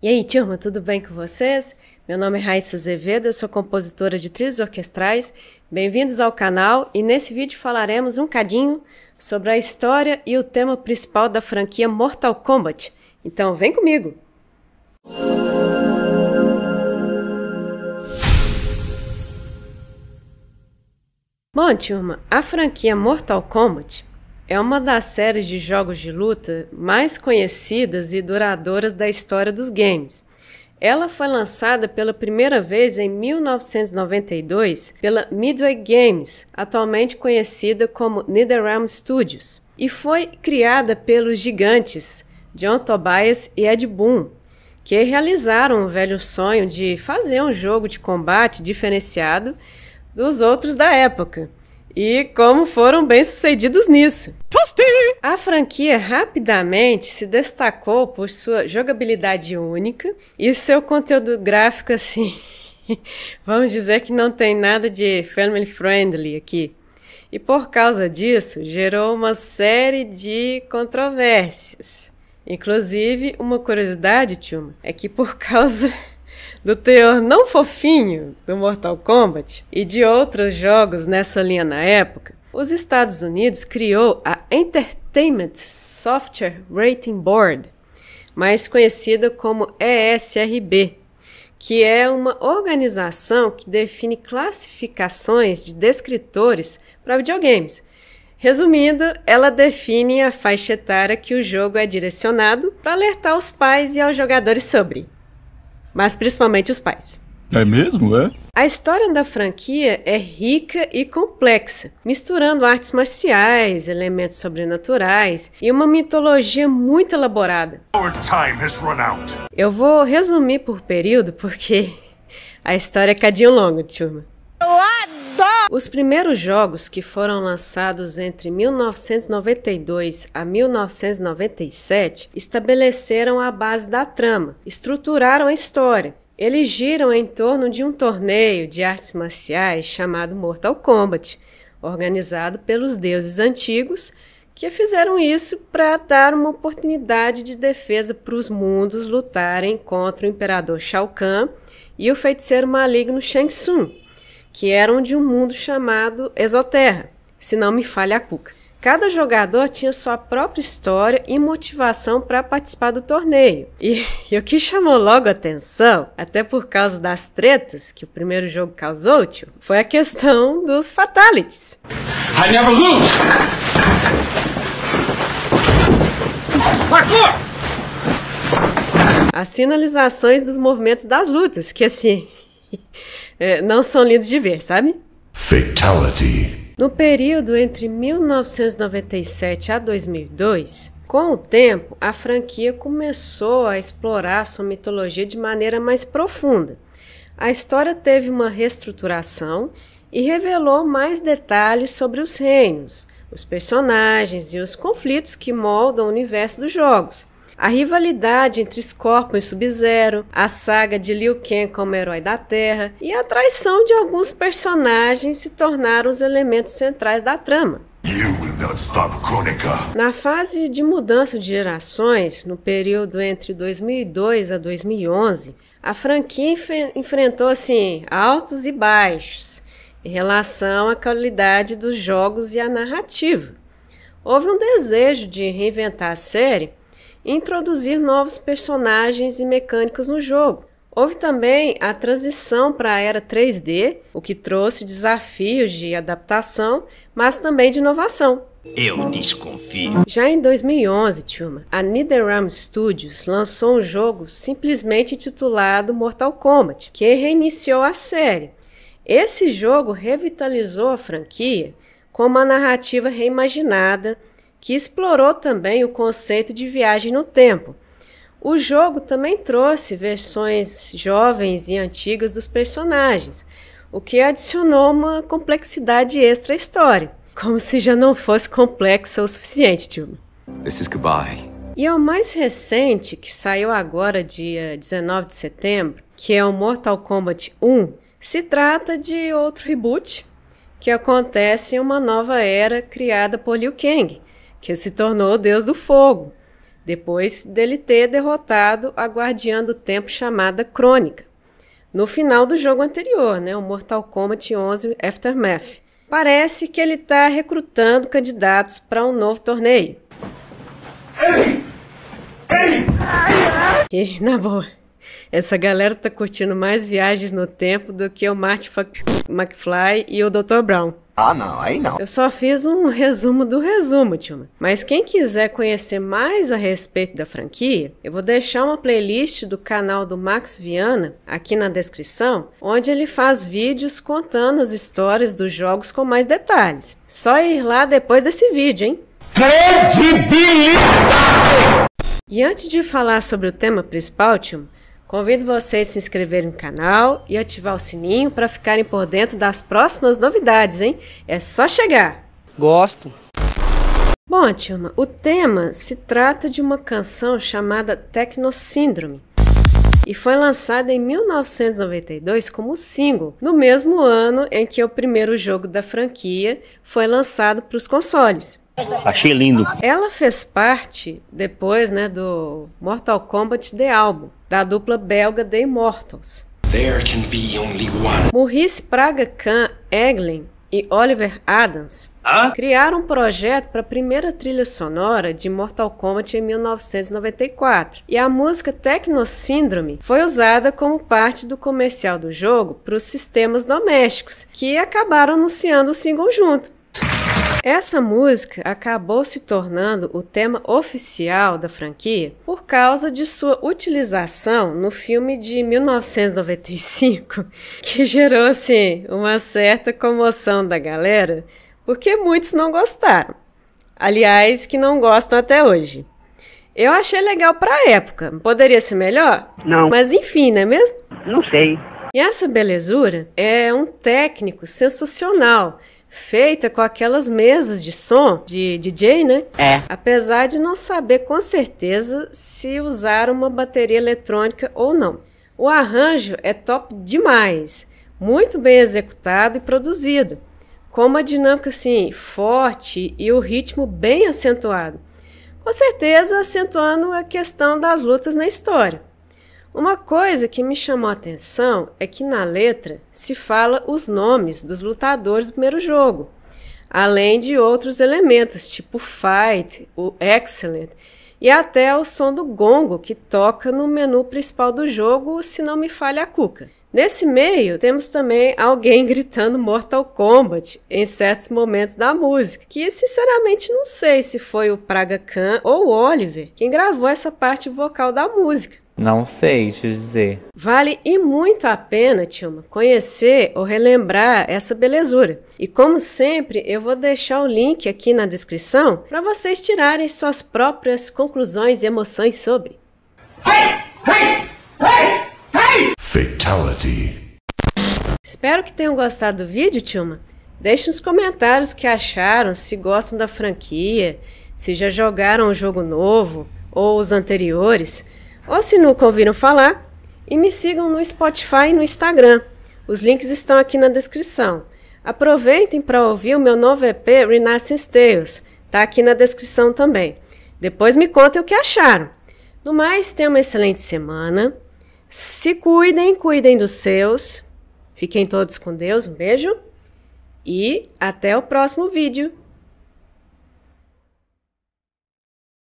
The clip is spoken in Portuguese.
E aí, turma, tudo bem com vocês? Meu nome é Raíssa Azevedo, eu sou compositora de trilhas orquestrais. Bem-vindos ao canal e nesse vídeo falaremos um cadinho sobre a história e o tema principal da franquia Mortal Kombat. Então, vem comigo! Bom, turma, a franquia Mortal Kombat é uma das séries de jogos de luta mais conhecidas e duradouras da história dos games. Ela foi lançada pela primeira vez em 1992 pela Midway Games, atualmente conhecida como NetherRealm Studios, e foi criada pelos gigantes John Tobias e Ed Boon, que realizaram o velho sonho de fazer um jogo de combate diferenciado dos outros da época e como foram bem-sucedidos nisso. A franquia rapidamente se destacou por sua jogabilidade única e seu conteúdo gráfico assim. Vamos dizer que não tem nada de family friendly aqui. E por causa disso, gerou uma série de controvérsias. Inclusive, uma curiosidade, Tchuma, é que por causa do teor não fofinho do Mortal Kombat e de outros jogos nessa linha na época, os Estados Unidos criou a Entertainment Software Rating Board, mais conhecida como ESRB, que é uma organização que define classificações de descritores para videogames. Resumindo, ela define a faixa etária que o jogo é direcionado para alertar os pais e aos jogadores sobre mas principalmente os pais. É mesmo, é? A história da franquia é rica e complexa, misturando artes marciais, elementos sobrenaturais e uma mitologia muito elaborada. Eu vou resumir por período porque a história é cadinho longa, turma. Os primeiros jogos que foram lançados entre 1992 a 1997 estabeleceram a base da trama, estruturaram a história eles giram em torno de um torneio de artes marciais chamado Mortal Kombat, organizado pelos deuses antigos, que fizeram isso para dar uma oportunidade de defesa para os mundos lutarem contra o imperador Shao Kahn e o feiticeiro maligno Shang Tsung que eram de um mundo chamado Exoterra, se não me falha a cuca. Cada jogador tinha sua própria história e motivação para participar do torneio. E, e, o que chamou logo atenção, até por causa das tretas que o primeiro jogo causou, tio, foi a questão dos fatalities. I never lose. As sinalizações dos movimentos das lutas, que assim, É, não são lindos de ver, sabe? Fatality. No período entre 1997 a 2002, com o tempo, a franquia começou a explorar sua mitologia de maneira mais profunda. A história teve uma reestruturação e revelou mais detalhes sobre os reinos, os personagens e os conflitos que moldam o universo dos jogos. A rivalidade entre Scorpion e Sub-Zero, a saga de Liu Kang como herói da Terra e a traição de alguns personagens se tornaram os elementos centrais da trama. Na fase de mudança de gerações, no período entre 2002 a 2011, a franquia enf enfrentou assim altos e baixos em relação à qualidade dos jogos e à narrativa. Houve um desejo de reinventar a série introduzir novos personagens e mecânicas no jogo. Houve também a transição para a era 3D, o que trouxe desafios de adaptação, mas também de inovação. Eu desconfio. Já em 2011, a NetherRealm Studios lançou um jogo simplesmente titulado Mortal Kombat, que reiniciou a série. Esse jogo revitalizou a franquia com uma narrativa reimaginada, que explorou também o conceito de viagem no tempo. O jogo também trouxe versões jovens e antigas dos personagens, o que adicionou uma complexidade extra à história, como se já não fosse complexa o suficiente, Tilma. This is goodbye. E é o mais recente, que saiu agora, dia 19 de setembro, que é o Mortal Kombat 1, se trata de outro reboot que acontece em uma nova era criada por Liu Kang, que se tornou o deus do fogo, depois dele ter derrotado a guardiã do tempo chamada Crônica, no final do jogo anterior, né, o Mortal Kombat 11 Aftermath. Parece que ele está recrutando candidatos para um novo torneio. Ei! Ei! E, na boa, essa galera tá curtindo mais viagens no tempo do que o Marty McFly e o Dr. Brown. Ah, não, aí não. Eu só fiz um resumo do resumo, tio. Mas quem quiser conhecer mais a respeito da franquia, eu vou deixar uma playlist do canal do Max Viana aqui na descrição, onde ele faz vídeos contando as histórias dos jogos com mais detalhes. Só ir lá depois desse vídeo, hein? Credibilidade! E antes de falar sobre o tema principal, tio, Convido vocês a se inscreverem no canal e ativar o sininho para ficarem por dentro das próximas novidades, hein? É só chegar! Gosto! Bom, turma, o tema se trata de uma canção chamada Tecnossíndrome e foi lançada em 1992 como single, no mesmo ano em que o primeiro jogo da franquia foi lançado para os consoles. Achei lindo. Ela fez parte, depois, né, do Mortal Kombat The Album, da dupla belga The Immortals. There can be only one. Maurice Praga Khan Eglin e Oliver Adams ah? criaram um projeto para a primeira trilha sonora de Mortal Kombat em 1994. E a música Tecnosíndrome foi usada como parte do comercial do jogo para os sistemas domésticos, que acabaram anunciando o single junto. Essa música acabou se tornando o tema oficial da franquia por causa de sua utilização no filme de 1995, que gerou assim, uma certa comoção da galera, porque muitos não gostaram. Aliás, que não gostam até hoje. Eu achei legal para a época. Poderia ser melhor? Não. Mas enfim, não é mesmo? Não sei. E essa belezura é um técnico sensacional feita com aquelas mesas de som de DJ, né? É. Apesar de não saber com certeza se usaram uma bateria eletrônica ou não. O arranjo é top demais, muito bem executado e produzido, com uma dinâmica assim forte e o ritmo bem acentuado. Com certeza acentuando a questão das lutas na história. Uma coisa que me chamou a atenção é que na letra se fala os nomes dos lutadores do primeiro jogo, além de outros elementos, tipo Fight, o Excellent, e até o som do gongo que toca no menu principal do jogo, se não me falha a cuca. Nesse meio, temos também alguém gritando Mortal Kombat em certos momentos da música, que sinceramente não sei se foi o Praga Khan ou o Oliver quem gravou essa parte vocal da música. Não sei te dizer. Vale e muito a pena, Tilma, conhecer ou relembrar essa belezura. E como sempre, eu vou deixar o link aqui na descrição para vocês tirarem suas próprias conclusões e emoções sobre. Fatality. Espero que tenham gostado do vídeo, Tilma. Deixe nos comentários o que acharam, se gostam da franquia, se já jogaram o um jogo novo ou os anteriores ou se nunca ouviram falar, e me sigam no Spotify e no Instagram. Os links estão aqui na descrição. Aproveitem para ouvir o meu novo EP Renascence Tales, tá aqui na descrição também. Depois me contem o que acharam. No mais, tenham uma excelente semana. Se cuidem, cuidem dos seus. Fiquem todos com Deus, um beijo e até o próximo vídeo.